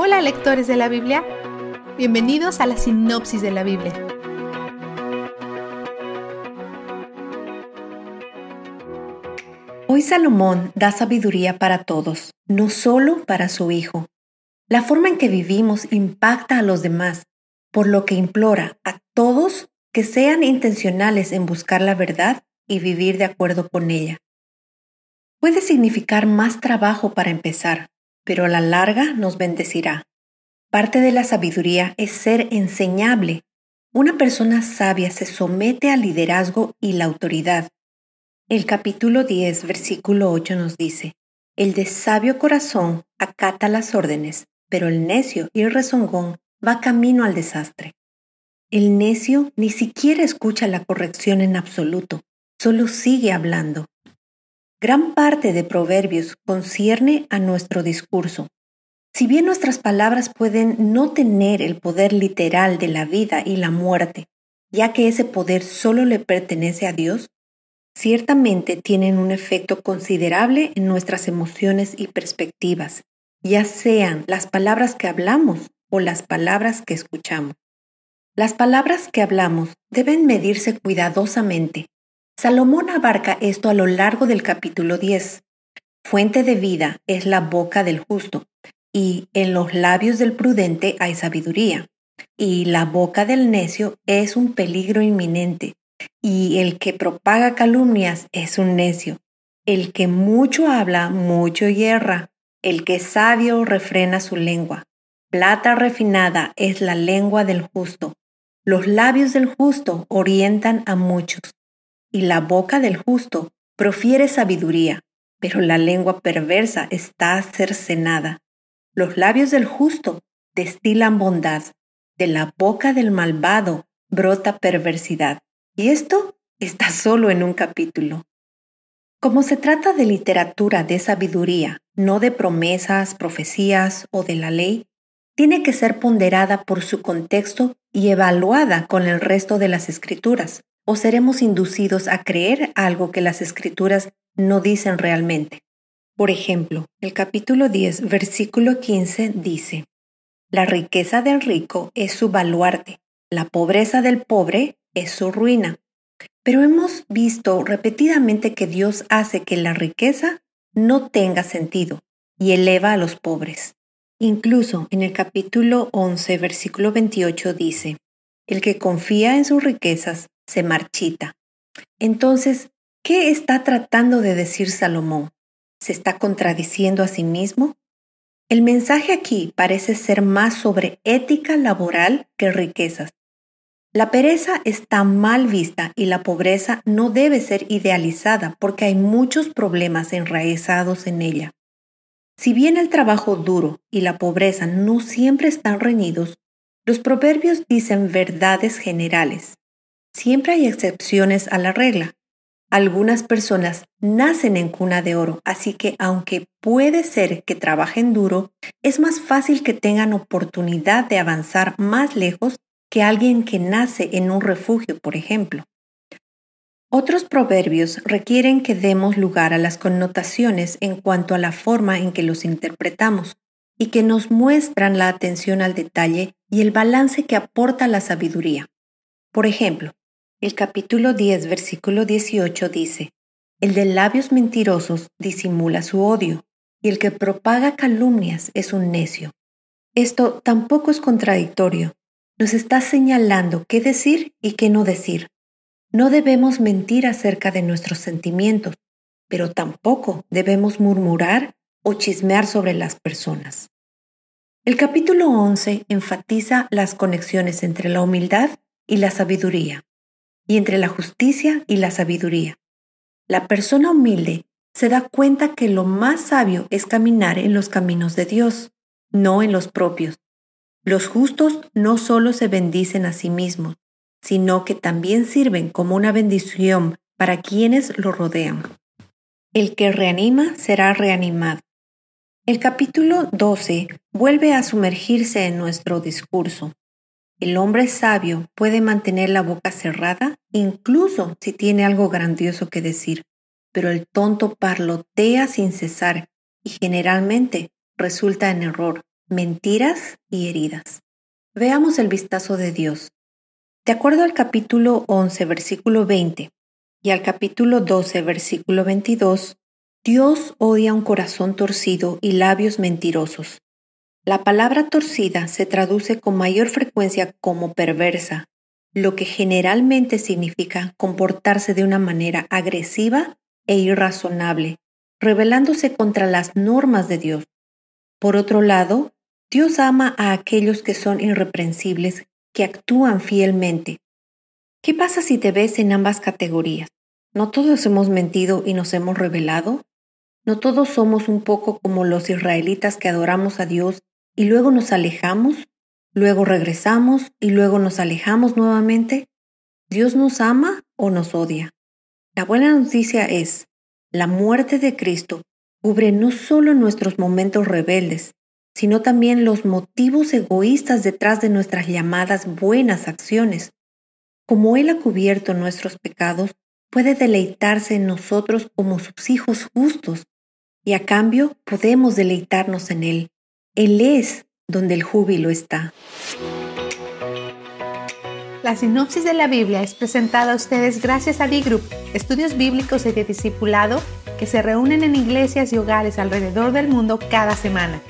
Hola lectores de la Biblia, bienvenidos a la sinopsis de la Biblia. Hoy Salomón da sabiduría para todos, no solo para su hijo. La forma en que vivimos impacta a los demás, por lo que implora a todos que sean intencionales en buscar la verdad y vivir de acuerdo con ella. Puede significar más trabajo para empezar, pero a la larga nos bendecirá. Parte de la sabiduría es ser enseñable. Una persona sabia se somete al liderazgo y la autoridad. El capítulo 10, versículo 8 nos dice, El de sabio corazón acata las órdenes, pero el necio y el rezongón va camino al desastre. El necio ni siquiera escucha la corrección en absoluto, solo sigue hablando. Gran parte de Proverbios concierne a nuestro discurso. Si bien nuestras palabras pueden no tener el poder literal de la vida y la muerte, ya que ese poder solo le pertenece a Dios, ciertamente tienen un efecto considerable en nuestras emociones y perspectivas, ya sean las palabras que hablamos o las palabras que escuchamos. Las palabras que hablamos deben medirse cuidadosamente Salomón abarca esto a lo largo del capítulo 10. Fuente de vida es la boca del justo, y en los labios del prudente hay sabiduría, y la boca del necio es un peligro inminente, y el que propaga calumnias es un necio. El que mucho habla, mucho hierra, el que sabio refrena su lengua. Plata refinada es la lengua del justo. Los labios del justo orientan a muchos y la boca del justo profiere sabiduría, pero la lengua perversa está cercenada. Los labios del justo destilan bondad, de la boca del malvado brota perversidad. Y esto está solo en un capítulo. Como se trata de literatura de sabiduría, no de promesas, profecías o de la ley, tiene que ser ponderada por su contexto y evaluada con el resto de las escrituras, o seremos inducidos a creer algo que las escrituras no dicen realmente. Por ejemplo, el capítulo 10, versículo 15 dice, La riqueza del rico es su baluarte, la pobreza del pobre es su ruina. Pero hemos visto repetidamente que Dios hace que la riqueza no tenga sentido y eleva a los pobres. Incluso en el capítulo 11, versículo 28 dice, El que confía en sus riquezas se marchita. Entonces, ¿qué está tratando de decir Salomón? ¿Se está contradiciendo a sí mismo? El mensaje aquí parece ser más sobre ética laboral que riquezas. La pereza está mal vista y la pobreza no debe ser idealizada porque hay muchos problemas enraizados en ella. Si bien el trabajo duro y la pobreza no siempre están reñidos, los proverbios dicen verdades generales Siempre hay excepciones a la regla. Algunas personas nacen en cuna de oro, así que aunque puede ser que trabajen duro, es más fácil que tengan oportunidad de avanzar más lejos que alguien que nace en un refugio, por ejemplo. Otros proverbios requieren que demos lugar a las connotaciones en cuanto a la forma en que los interpretamos y que nos muestran la atención al detalle y el balance que aporta la sabiduría. Por ejemplo, el capítulo 10, versículo 18 dice, El de labios mentirosos disimula su odio, y el que propaga calumnias es un necio. Esto tampoco es contradictorio. Nos está señalando qué decir y qué no decir. No debemos mentir acerca de nuestros sentimientos, pero tampoco debemos murmurar o chismear sobre las personas. El capítulo 11 enfatiza las conexiones entre la humildad y la sabiduría y entre la justicia y la sabiduría. La persona humilde se da cuenta que lo más sabio es caminar en los caminos de Dios, no en los propios. Los justos no solo se bendicen a sí mismos, sino que también sirven como una bendición para quienes lo rodean. El que reanima será reanimado. El capítulo 12 vuelve a sumergirse en nuestro discurso. El hombre sabio puede mantener la boca cerrada incluso si tiene algo grandioso que decir, pero el tonto parlotea sin cesar y generalmente resulta en error, mentiras y heridas. Veamos el vistazo de Dios. De acuerdo al capítulo 11, versículo 20 y al capítulo 12, versículo 22, Dios odia un corazón torcido y labios mentirosos. La palabra torcida se traduce con mayor frecuencia como perversa, lo que generalmente significa comportarse de una manera agresiva e irrazonable, rebelándose contra las normas de Dios. Por otro lado, Dios ama a aquellos que son irreprensibles, que actúan fielmente. ¿Qué pasa si te ves en ambas categorías? ¿No todos hemos mentido y nos hemos revelado? ¿No todos somos un poco como los israelitas que adoramos a Dios y luego nos alejamos, luego regresamos y luego nos alejamos nuevamente, ¿Dios nos ama o nos odia? La buena noticia es, la muerte de Cristo cubre no solo nuestros momentos rebeldes, sino también los motivos egoístas detrás de nuestras llamadas buenas acciones. Como Él ha cubierto nuestros pecados, puede deleitarse en nosotros como sus hijos justos, y a cambio podemos deleitarnos en Él. Él es donde el júbilo está. La sinopsis de la Biblia es presentada a ustedes gracias a D-Group, estudios bíblicos y de discipulado que se reúnen en iglesias y hogares alrededor del mundo cada semana.